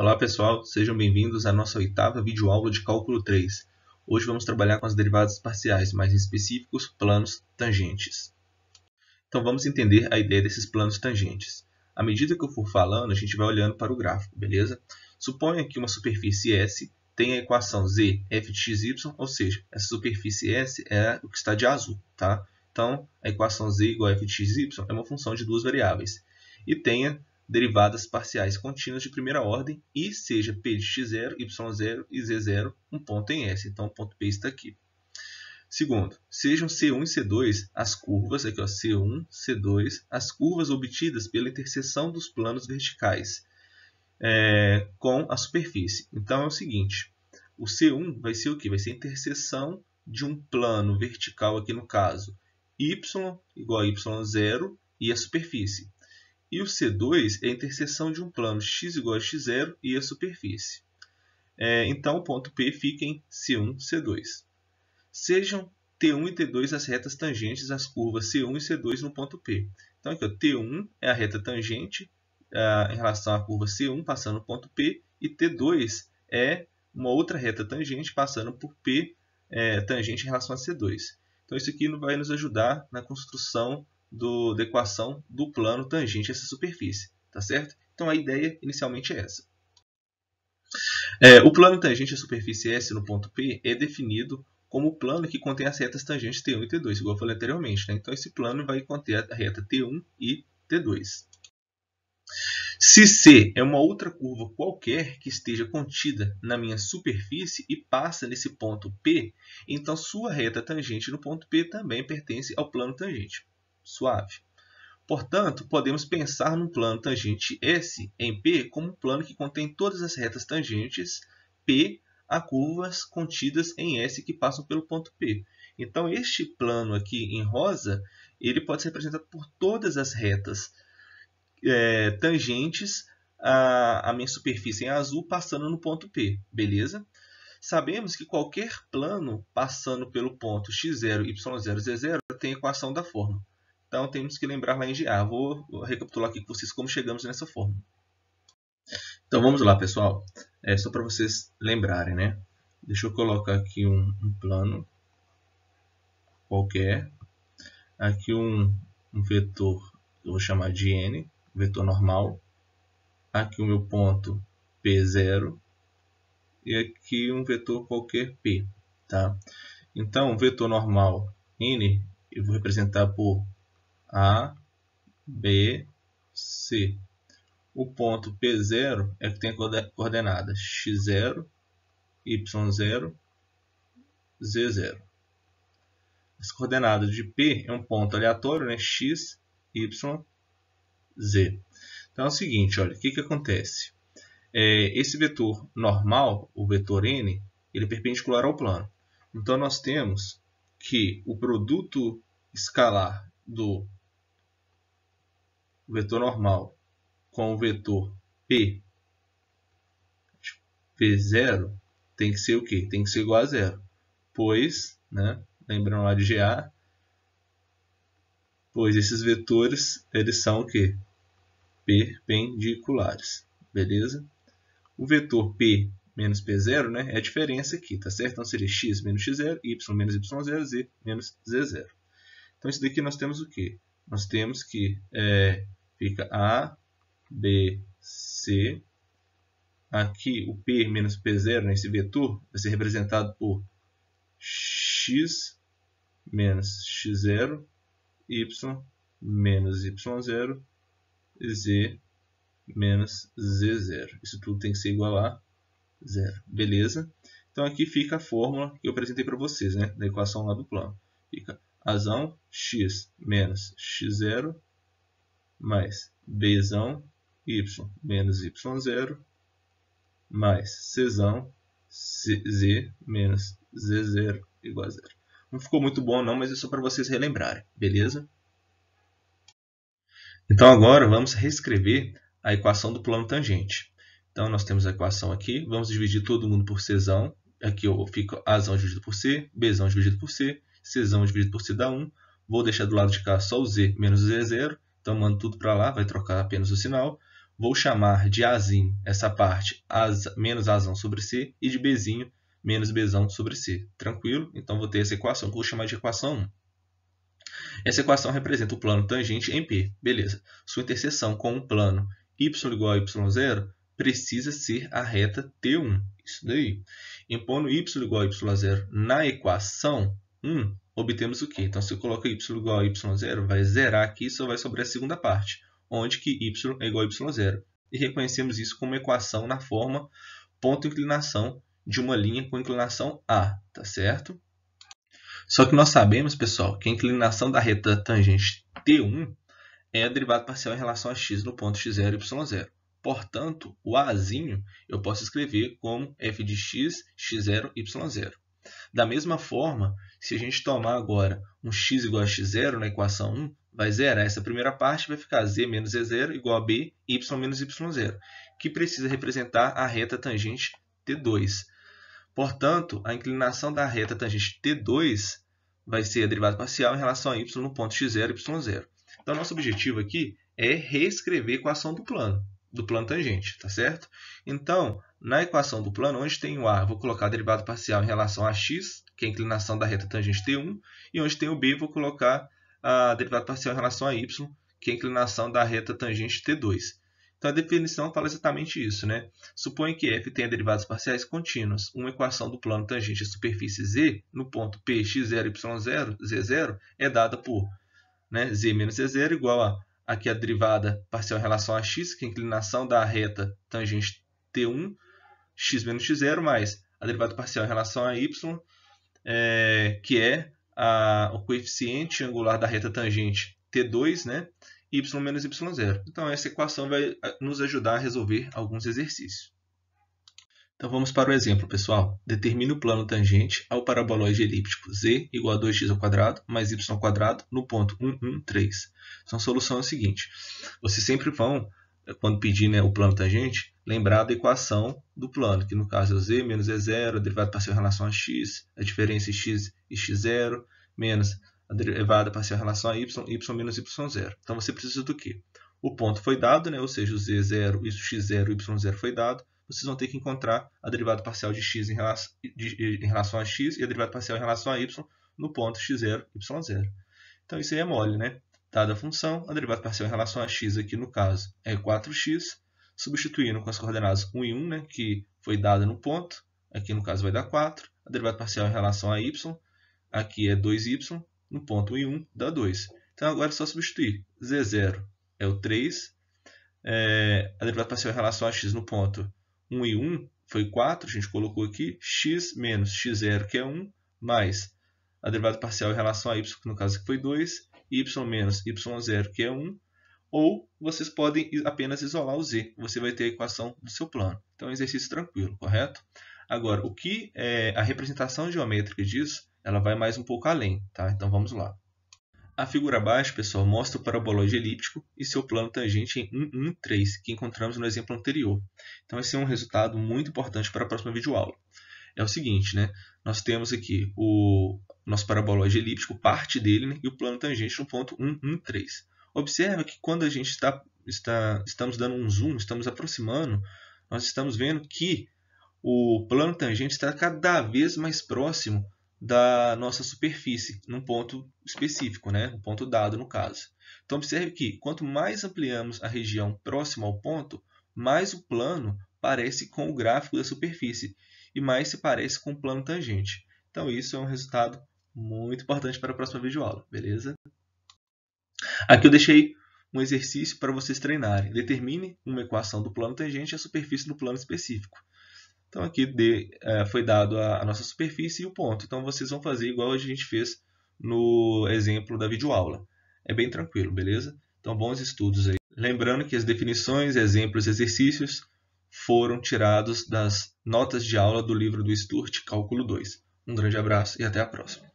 Olá pessoal, sejam bem-vindos à nossa oitava videoaula de cálculo 3. Hoje vamos trabalhar com as derivadas parciais, mais em específicos, planos tangentes. Então vamos entender a ideia desses planos tangentes. À medida que eu for falando, a gente vai olhando para o gráfico, beleza? Suponha que uma superfície S tem a equação z f de xy, ou seja, essa superfície S é o que está de azul, tá? Então, a equação z igual a f de xy é uma função de duas variáveis. E tenha derivadas parciais contínuas de primeira ordem e seja p de x0, y0 e z0 um ponto em S. Então, o ponto P está aqui. Segundo, sejam C1 e C2 as curvas, aqui ó, C1, C2, as curvas obtidas pela interseção dos planos verticais é, com a superfície. Então é o seguinte, o C1 vai ser o que? Vai ser a interseção de um plano vertical, aqui no caso, y igual a y0 e a superfície. E o C2 é a interseção de um plano x igual a x0 e a superfície. É, então, o ponto P fica em C1, C2. Sejam T1 e T2 as retas tangentes às curvas C1 e C2 no ponto P. Então, aqui, ó, T1 é a reta tangente ah, em relação à curva C1 passando no ponto P, e T2 é uma outra reta tangente passando por P é, tangente em relação a C2. Então, isso aqui vai nos ajudar na construção do, da equação do plano tangente a essa superfície, tá certo? Então a ideia inicialmente é essa. É, o plano tangente à superfície S no ponto P é definido como o plano que contém as retas tangentes T1 e T2, igual eu falei anteriormente. Né? Então esse plano vai conter a reta T1 e T2. Se C é uma outra curva qualquer que esteja contida na minha superfície e passa nesse ponto P, então sua reta tangente no ponto P também pertence ao plano tangente suave. Portanto, podemos pensar num plano tangente S em P como um plano que contém todas as retas tangentes P a curvas contidas em S que passam pelo ponto P. Então, este plano aqui em rosa, ele pode ser representado por todas as retas é, tangentes à, à minha superfície em azul passando no ponto P, beleza? Sabemos que qualquer plano passando pelo ponto x0, y0, z0 tem equação da forma então temos que lembrar lá em GA. Vou recapitular aqui com vocês como chegamos nessa fórmula. Então vamos lá, pessoal. É só para vocês lembrarem, né? Deixa eu colocar aqui um, um plano qualquer. Aqui um, um vetor que eu vou chamar de n, vetor normal. Aqui o meu ponto p0 e aqui um vetor qualquer p, tá? Então, o vetor normal n eu vou representar por a, B, C. O ponto P0 é que tem coordenadas x0, y0, z0. As coordenadas de P é um ponto aleatório, né? x, y, z. Então é o seguinte, olha, o que, que acontece? É, esse vetor normal, o vetor n, ele é perpendicular ao plano. Então nós temos que o produto escalar do o vetor normal com o vetor P, P0, tem que ser o quê? Tem que ser igual a zero. Pois, né, lembrando lá de GA, pois esses vetores eles são o quê? Perpendiculares, beleza? O vetor P menos P0 né, é a diferença aqui, tá certo? Então seria x menos x0, y menos y0, z menos z0. Então isso daqui nós temos o quê? Nós temos que é, Fica A, B, C. Aqui o P menos P0 nesse né, vetor vai ser representado por x menos x0, y menos y0, z menos z0. Isso tudo tem que ser igual a zero. Beleza? Então aqui fica a fórmula que eu apresentei para vocês, né? da equação lá do plano. Fica razão x menos x0 mais b y menos y0 mais c z menos z0 igual a zero. Não ficou muito bom não, mas é só para vocês relembrarem, beleza? Então agora vamos reescrever a equação do plano tangente. Então nós temos a equação aqui, vamos dividir todo mundo por c. Aqui eu fico a dividido por c, b dividido por c, c dividido por c dá 1. Vou deixar do lado de cá só o z menos z0 então mando tudo para lá, vai trocar apenas o sinal. Vou chamar de Azinho essa parte az, menos Azão sobre C e de Bzinho menos Bzão sobre C. Tranquilo? Então vou ter essa equação que eu vou chamar de equação 1. Essa equação representa o plano tangente em P. Beleza. Sua interseção com o plano y igual a y0 precisa ser a reta T1. Isso daí. Impondo y igual a y0 na equação 1, obtemos o quê? Então, se eu coloco y igual a y0, vai zerar aqui e só vai sobrar a segunda parte, onde que y é igual a y0. E reconhecemos isso como equação na forma ponto-inclinação de uma linha com inclinação a, tá certo? Só que nós sabemos, pessoal, que a inclinação da reta tangente T1 é a derivada parcial em relação a x no ponto x0 e y0. Portanto, o azinho eu posso escrever como f de x, x0, y0. Da mesma forma, se a gente tomar agora um x igual a x0 na equação 1, vai zerar essa primeira parte, vai ficar z menos e0 igual a b, y menos y0, que precisa representar a reta tangente t2. Portanto, a inclinação da reta tangente t2 vai ser a derivada parcial em relação a y no ponto x0, y0. Então, nosso objetivo aqui é reescrever a equação do plano do plano tangente, tá certo? Então, na equação do plano, onde tem o A, vou colocar a derivada parcial em relação a x, que é a inclinação da reta tangente T1, e onde tem o B, vou colocar a ah, derivada parcial em relação a y, que é a inclinação da reta tangente T2. Então, a definição fala exatamente isso. Né? Supõe que f tenha derivadas parciais contínuas. Uma equação do plano tangente à superfície z, no ponto p, x0, y0, z0, é dada por né, z menos z0 igual a Aqui a derivada parcial em relação a x, que é a inclinação da reta tangente t1, x menos x0, mais a derivada parcial em relação a y, é, que é a, o coeficiente angular da reta tangente t2, né? y menos y0. Então, essa equação vai eh, nos ajudar a resolver alguns exercícios. Então vamos para o exemplo, pessoal. Determine o plano tangente ao paraboloide elíptico z igual a 2x² mais y² no ponto 1, 1, 3. Então a solução é a seguinte. Vocês sempre vão, eh, quando pedir né, o plano tangente, lembrar da equação do plano, que no caso é o z menos é e0, a derivada parcial em relação a x, a diferença em é x e x0, menos a derivada parcial em relação a y, y menos y0. Então você precisa do quê? O ponto foi dado, né, ou seja, o z0, isso x0, y0 foi dado, vocês vão ter que encontrar a derivada parcial de x em relação, de, em relação a x e a derivada parcial em relação a y no ponto x0, y0. Então isso aí é mole, né? Dada a função, a derivada parcial em relação a x aqui no caso é 4x, substituindo com as coordenadas 1 e 1, né, que foi dada no ponto, aqui no caso vai dar 4, a derivada parcial em relação a y, aqui é 2y, no ponto 1 e 1 dá 2. Então agora é só substituir, z0 é o 3, é, a derivada parcial em relação a x no ponto 1 e 1 foi 4, a gente colocou aqui, x menos x0, que é 1, mais a derivada parcial em relação a y, que no caso aqui foi 2, y menos y0, que é 1, ou vocês podem apenas isolar o z, você vai ter a equação do seu plano. Então é um exercício tranquilo, correto? Agora, o que é a representação geométrica disso, ela vai mais um pouco além, tá? Então vamos lá. A figura abaixo, pessoal, mostra o paraboloide elíptico e seu plano tangente em 1, 1, 3, que encontramos no exemplo anterior. Então, esse é um resultado muito importante para a próxima videoaula. É o seguinte, né? nós temos aqui o nosso paraboloide elíptico, parte dele, né? e o plano tangente no ponto 1, 1, 3. Observe que quando a gente está, está, estamos dando um zoom, estamos aproximando, nós estamos vendo que o plano tangente está cada vez mais próximo da nossa superfície, num ponto específico, né? um ponto dado no caso. Então observe que quanto mais ampliamos a região próxima ao ponto, mais o plano parece com o gráfico da superfície e mais se parece com o plano tangente. Então isso é um resultado muito importante para a próxima videoaula, beleza? Aqui eu deixei um exercício para vocês treinarem. Determine uma equação do plano tangente e a superfície do plano específico. Então aqui D, é, foi dado a, a, nossa superfície e o ponto. Então vocês vão fazer igual a gente fez no exemplo da videoaula. É bem tranquilo, beleza? Então bons estudos aí. Lembrando que as definições, exemplos e exercícios foram tirados das notas de aula do livro do Sturt, Cálculo 2. Um grande abraço e até a próxima.